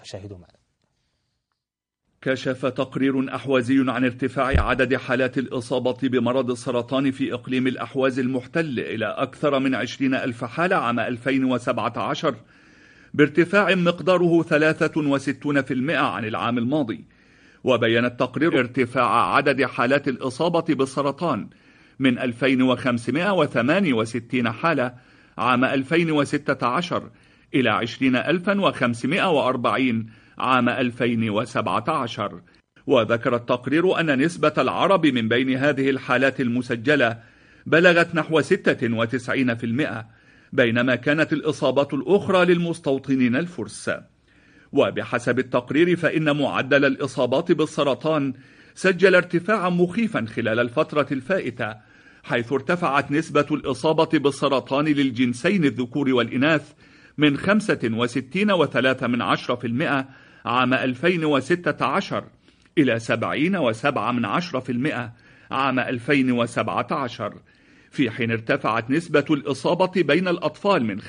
فشاهدوا معنا كشف تقرير أحوازي عن ارتفاع عدد حالات الإصابة بمرض السرطان في إقليم الأحواز المحتل إلى أكثر من 20 ألف حالة عام 2017 بارتفاع مقداره 63% عن العام الماضي وبين التقرير ارتفاع عدد حالات الإصابة بالسرطان من 2568 حالة عام 2016 إلى 20540 عام 2017 وذكر التقرير أن نسبة العرب من بين هذه الحالات المسجلة بلغت نحو 96% بينما كانت الإصابات الأخرى للمستوطنين الفرس وبحسب التقرير فإن معدل الإصابات بالسرطان سجل ارتفاعا مخيفا خلال الفترة الفائتة حيث ارتفعت نسبة الإصابة بالسرطان للجنسين الذكور والإناث من 65.3 من عشرة في المئة عام 2016 إلى 70.7 من عشرة في المئة عام 2017 في حين ارتفعت نسبة الإصابة بين الأطفال من 35%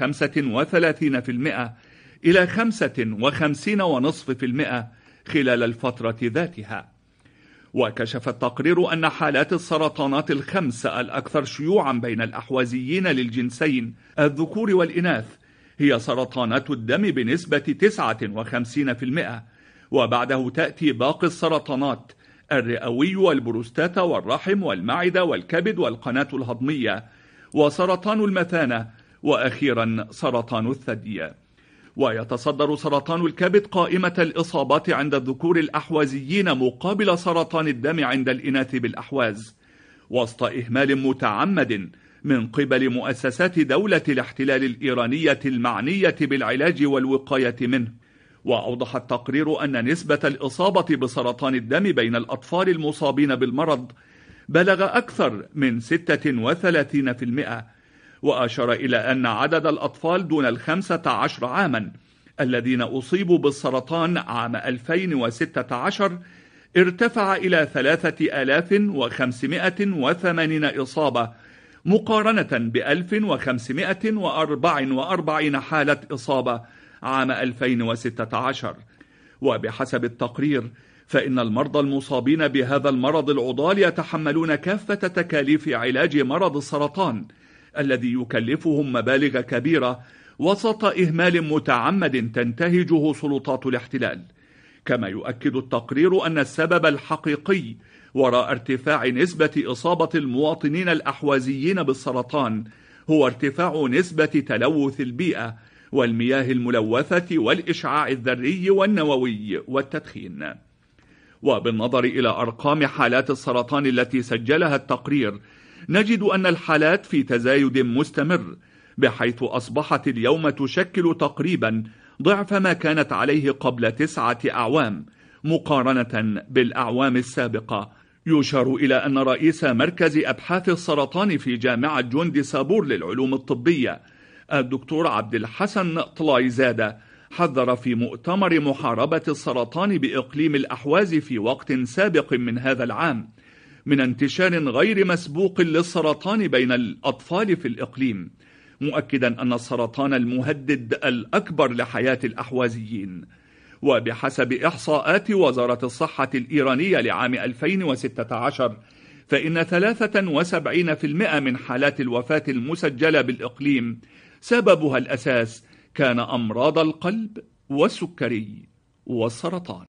إلى 55.5% خلال الفترة ذاتها وكشف التقرير أن حالات السرطانات الخمس الأكثر شيوعا بين الأحوازيين للجنسين الذكور والإناث هي سرطانات الدم بنسبة 59% وبعده تأتي باقي السرطانات الرئوي والبروستاتا والرحم والمعدة والكبد والقناة الهضمية وسرطان المثانة وأخيرا سرطان الثدي ويتصدر سرطان الكبد قائمة الإصابات عند الذكور الأحوازيين مقابل سرطان الدم عند الإناث بالأحواز وسط إهمال متعمد من قبل مؤسسات دولة الاحتلال الإيرانية المعنية بالعلاج والوقاية منه وأوضح التقرير أن نسبة الإصابة بسرطان الدم بين الأطفال المصابين بالمرض بلغ أكثر من 36% وأشار إلى أن عدد الأطفال دون الخمسة عشر عاما الذين أصيبوا بالسرطان عام 2016 ارتفع إلى 3580 إصابة مقارنة ب 1544 حالة إصابة عام 2016 وبحسب التقرير فإن المرضى المصابين بهذا المرض العضال يتحملون كافة تكاليف علاج مرض السرطان الذي يكلفهم مبالغ كبيرة وسط إهمال متعمد تنتهجه سلطات الاحتلال كما يؤكد التقرير أن السبب الحقيقي وراء ارتفاع نسبة إصابة المواطنين الأحوازيين بالسرطان هو ارتفاع نسبة تلوث البيئة والمياه الملوثة والإشعاع الذري والنووي والتدخين. وبالنظر إلى أرقام حالات السرطان التي سجلها التقرير، نجد أن الحالات في تزايد مستمر، بحيث أصبحت اليوم تشكل تقريبا ضعف ما كانت عليه قبل تسعة أعوام مقارنة بالأعوام السابقة يشار إلى أن رئيس مركز أبحاث السرطان في جامعة جوندي سابور للعلوم الطبية الدكتور عبد الحسن طلايزادة حذر في مؤتمر محاربة السرطان بإقليم الأحواز في وقت سابق من هذا العام من انتشار غير مسبوق للسرطان بين الأطفال في الإقليم مؤكدا أن السرطان المهدد الأكبر لحياة الأحوازيين وبحسب إحصاءات وزارة الصحة الإيرانية لعام 2016 فإن 73% من حالات الوفاة المسجلة بالإقليم سببها الأساس كان أمراض القلب والسكري والسرطان